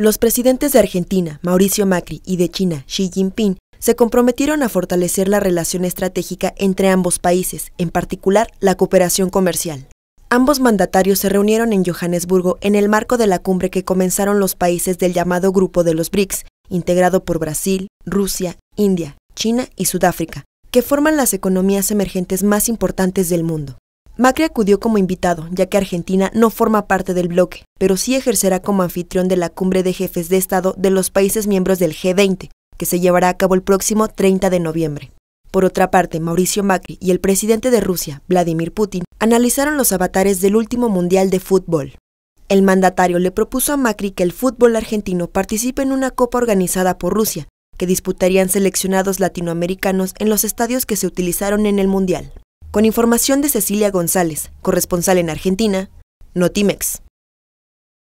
Los presidentes de Argentina, Mauricio Macri, y de China, Xi Jinping, se comprometieron a fortalecer la relación estratégica entre ambos países, en particular la cooperación comercial. Ambos mandatarios se reunieron en Johannesburgo en el marco de la cumbre que comenzaron los países del llamado Grupo de los BRICS, integrado por Brasil, Rusia, India, China y Sudáfrica, que forman las economías emergentes más importantes del mundo. Macri acudió como invitado, ya que Argentina no forma parte del bloque, pero sí ejercerá como anfitrión de la cumbre de jefes de Estado de los países miembros del G20, que se llevará a cabo el próximo 30 de noviembre. Por otra parte, Mauricio Macri y el presidente de Rusia, Vladimir Putin, analizaron los avatares del último Mundial de Fútbol. El mandatario le propuso a Macri que el fútbol argentino participe en una copa organizada por Rusia, que disputarían seleccionados latinoamericanos en los estadios que se utilizaron en el Mundial. Con información de Cecilia González, corresponsal en Argentina, Notimex.